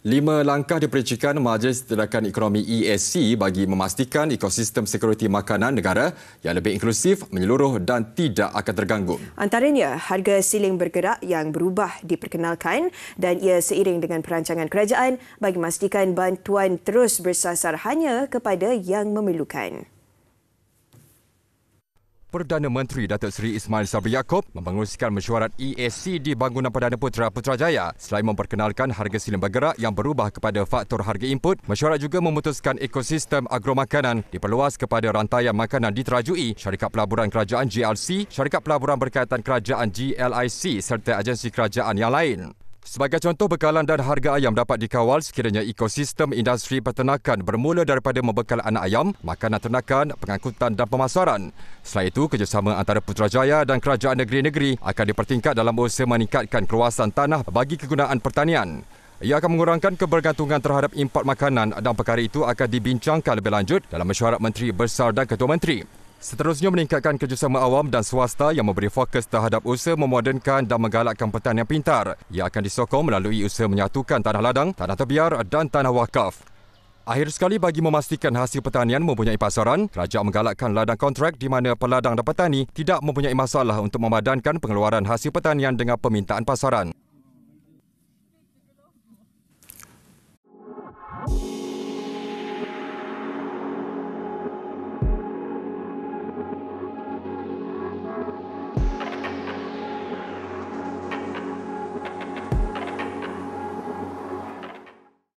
Lima langkah diperincikan Majlis Tindakan Ekonomi ESC bagi memastikan ekosistem sekuriti makanan negara yang lebih inklusif, menyeluruh dan tidak akan terganggu. Antaranya, harga siling bergerak yang berubah diperkenalkan dan ia seiring dengan perancangan kerajaan bagi memastikan bantuan terus bersasar hanya kepada yang memerlukan. Perdana Menteri Datuk Seri Ismail Sabri Yaakob membanguskan mesyuarat ESC di Bangunan Perdana Putera Putrajaya. Selain memperkenalkan harga silam bergerak yang berubah kepada faktor harga input, mesyuarat juga memutuskan ekosistem agromakanan diperluas kepada rantai makanan diterajui syarikat pelaburan kerajaan GLC, syarikat pelaburan berkaitan kerajaan GLIC serta agensi kerajaan yang lain. Sebagai contoh, bekalan dan harga ayam dapat dikawal sekiranya ekosistem industri peternakan bermula daripada membekal anak ayam, makanan ternakan, pengangkutan dan pemasaran. Selain itu, kerjasama antara Putrajaya dan Kerajaan Negeri-Negeri akan dipertingkat dalam usaha meningkatkan keluasan tanah bagi kegunaan pertanian. Ia akan mengurangkan kebergantungan terhadap import makanan dan perkara itu akan dibincangkan lebih lanjut dalam mesyuarat Menteri Besar dan Ketua Menteri seterusnya meningkatkan kerjasama awam dan swasta yang memberi fokus terhadap usaha memodernkan dan menggalakkan pertanian pintar yang akan disokong melalui usaha menyatukan tanah ladang, tanah terbiar dan tanah wakaf. Akhir sekali bagi memastikan hasil pertanian mempunyai pasaran, kerajaan menggalakkan ladang kontrak di mana peladang dan petani tidak mempunyai masalah untuk memadankan pengeluaran hasil pertanian dengan permintaan pasaran.